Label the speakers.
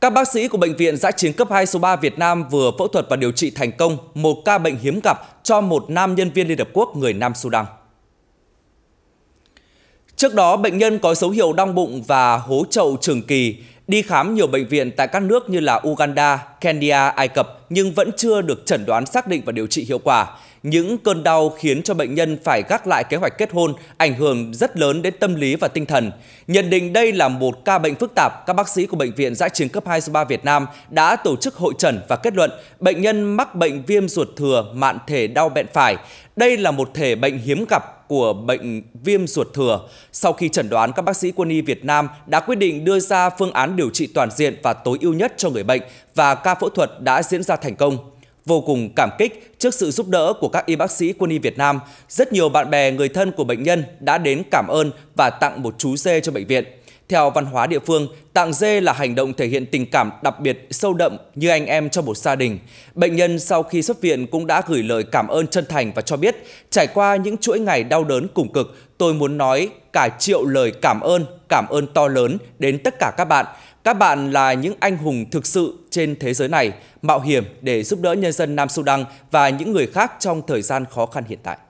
Speaker 1: Các bác sĩ của Bệnh viện Giã chiến cấp 2 số 3 Việt Nam vừa phẫu thuật và điều trị thành công một ca bệnh hiếm gặp cho một nam nhân viên Liên Hợp Quốc người Nam Sudan. Trước đó, bệnh nhân có dấu hiệu đong bụng và hố trậu trường kỳ Đi khám nhiều bệnh viện tại các nước như là Uganda, Kenya, Ai Cập nhưng vẫn chưa được chẩn đoán xác định và điều trị hiệu quả. Những cơn đau khiến cho bệnh nhân phải gác lại kế hoạch kết hôn ảnh hưởng rất lớn đến tâm lý và tinh thần. Nhận định đây là một ca bệnh phức tạp, các bác sĩ của Bệnh viện Giã chiến cấp 2 số 3 Việt Nam đã tổ chức hội trần và kết luận bệnh nhân mắc bệnh viêm ruột thừa mạn thể đau bẹn phải. Đây là một thể bệnh hiếm gặp của bệnh viêm ruột thừa. Sau khi chẩn đoán, các bác sĩ quân y Việt Nam đã quyết định đưa ra phương án điều trị toàn diện và tối ưu nhất cho người bệnh và ca phẫu thuật đã diễn ra thành công. Vô cùng cảm kích trước sự giúp đỡ của các y bác sĩ quân y Việt Nam, rất nhiều bạn bè, người thân của bệnh nhân đã đến cảm ơn và tặng một chú dê cho bệnh viện. Theo văn hóa địa phương, tặng dê là hành động thể hiện tình cảm đặc biệt sâu đậm như anh em trong một gia đình. Bệnh nhân sau khi xuất viện cũng đã gửi lời cảm ơn chân thành và cho biết trải qua những chuỗi ngày đau đớn cùng cực, tôi muốn nói cả triệu lời cảm ơn, cảm ơn to lớn đến tất cả các bạn. Các bạn là những anh hùng thực sự trên thế giới này, mạo hiểm để giúp đỡ nhân dân Nam Sudan và những người khác trong thời gian khó khăn hiện tại.